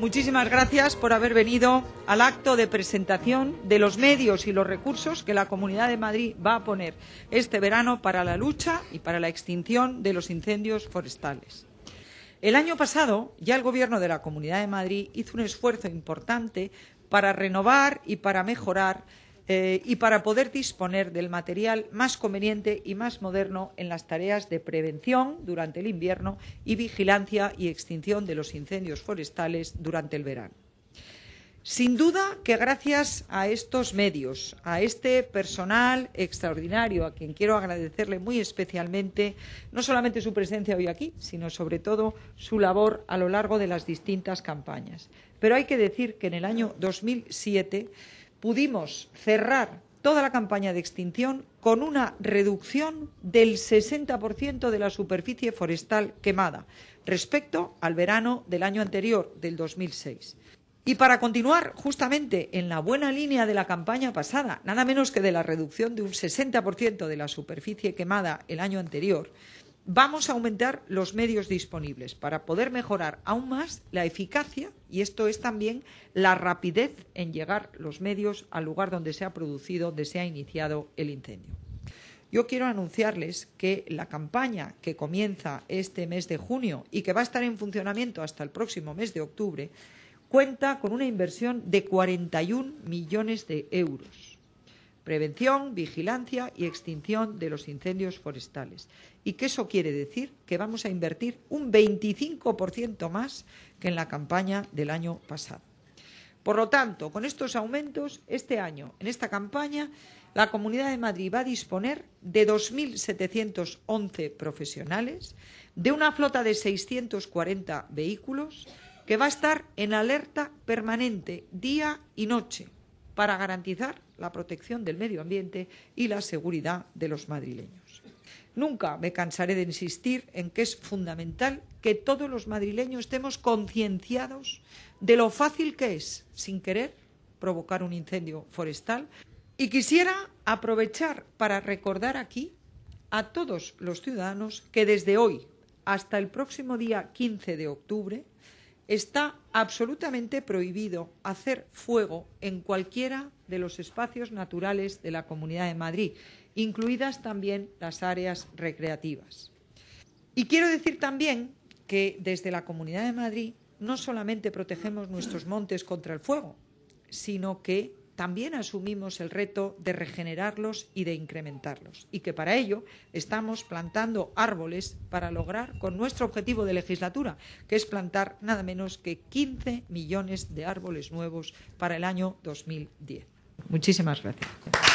Muchísimas gracias por haber venido al acto de presentación de los medios y los recursos que la Comunidad de Madrid va a poner este verano para la lucha y para la extinción de los incendios forestales. El año pasado ya el Gobierno de la Comunidad de Madrid hizo un esfuerzo importante para renovar y para mejorar eh, y para poder disponer del material más conveniente y más moderno en las tareas de prevención durante el invierno y vigilancia y extinción de los incendios forestales durante el verano. Sin duda que gracias a estos medios, a este personal extraordinario, a quien quiero agradecerle muy especialmente no solamente su presencia hoy aquí, sino sobre todo su labor a lo largo de las distintas campañas. Pero hay que decir que en el año 2007 pudimos cerrar toda la campaña de extinción con una reducción del 60% de la superficie forestal quemada respecto al verano del año anterior, del 2006. Y para continuar justamente en la buena línea de la campaña pasada, nada menos que de la reducción de un 60% de la superficie quemada el año anterior, vamos a aumentar los medios disponibles para poder mejorar aún más la eficacia y esto es también la rapidez en llegar los medios al lugar donde se ha producido, donde se ha iniciado el incendio. Yo quiero anunciarles que la campaña que comienza este mes de junio y que va a estar en funcionamiento hasta el próximo mes de octubre cuenta con una inversión de 41 millones de euros prevención, vigilancia y extinción de los incendios forestales. Y que eso quiere decir que vamos a invertir un 25% más que en la campaña del año pasado. Por lo tanto, con estos aumentos, este año, en esta campaña, la Comunidad de Madrid va a disponer de 2.711 profesionales, de una flota de 640 vehículos, que va a estar en alerta permanente día y noche para garantizar la protección del medio ambiente y la seguridad de los madrileños. Nunca me cansaré de insistir en que es fundamental que todos los madrileños estemos concienciados de lo fácil que es, sin querer, provocar un incendio forestal. Y quisiera aprovechar para recordar aquí a todos los ciudadanos que desde hoy hasta el próximo día 15 de octubre está absolutamente prohibido hacer fuego en cualquiera de los espacios naturales de la Comunidad de Madrid, incluidas también las áreas recreativas. Y quiero decir también que desde la Comunidad de Madrid no solamente protegemos nuestros montes contra el fuego, sino que también asumimos el reto de regenerarlos y de incrementarlos, y que para ello estamos plantando árboles para lograr con nuestro objetivo de legislatura, que es plantar nada menos que 15 millones de árboles nuevos para el año 2010. Muchísimas gracias.